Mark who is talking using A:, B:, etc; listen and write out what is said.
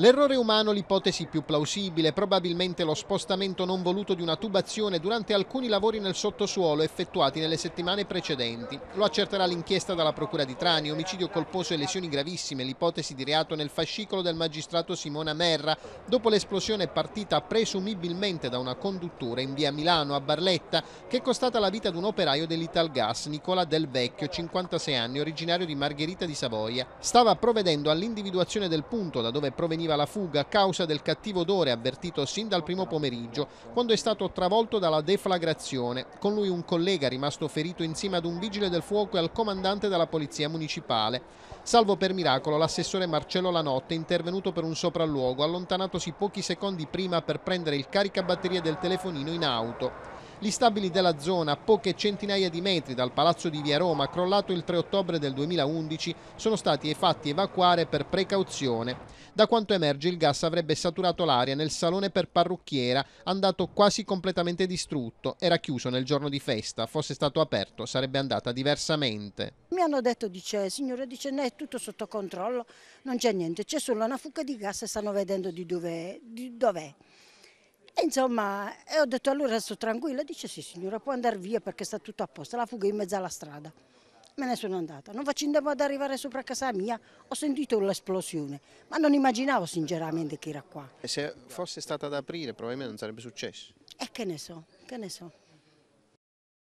A: L'errore umano, l'ipotesi più plausibile, probabilmente lo spostamento non voluto di una tubazione durante alcuni lavori nel sottosuolo effettuati nelle settimane precedenti. Lo accerterà l'inchiesta dalla Procura di Trani, omicidio colposo e lesioni gravissime, l'ipotesi di reato nel fascicolo del magistrato Simona Merra, dopo l'esplosione partita presumibilmente da una conduttura in via Milano a Barletta, che è costata la vita ad un operaio dell'Italgas, Nicola Del Vecchio, 56 anni, originario di Margherita di Savoia. Stava provvedendo all'individuazione del punto da dove proveniva tentativa la fuga a causa del cattivo odore avvertito sin dal primo pomeriggio, quando è stato travolto dalla deflagrazione, con lui un collega rimasto ferito insieme ad un vigile del fuoco e al comandante della polizia municipale. Salvo per miracolo l'assessore Marcello Lanotte, è intervenuto per un sopralluogo, allontanatosi pochi secondi prima per prendere il caricabatterie del telefonino in auto. Gli stabili della zona, a poche centinaia di metri dal palazzo di Via Roma, crollato il 3 ottobre del 2011, sono stati fatti evacuare per precauzione. Da quanto emerge il gas avrebbe saturato l'aria nel salone per parrucchiera, andato quasi completamente distrutto. Era chiuso nel giorno di festa, fosse stato aperto sarebbe andata diversamente.
B: Mi hanno detto, dice, signore, dice, è tutto sotto controllo, non c'è niente, c'è solo una fuga di gas e stanno vedendo di dov'è. Dov e insomma, e ho detto allora sto tranquilla, dice sì signora può andare via perché sta tutto a posto, la fuga in mezzo alla strada. Me ne sono andata, non facendamo ad arrivare sopra casa mia, ho sentito l'esplosione, ma non immaginavo sinceramente che era qua.
C: E se fosse stata ad aprire probabilmente non sarebbe successo?
B: E che ne so, che ne so.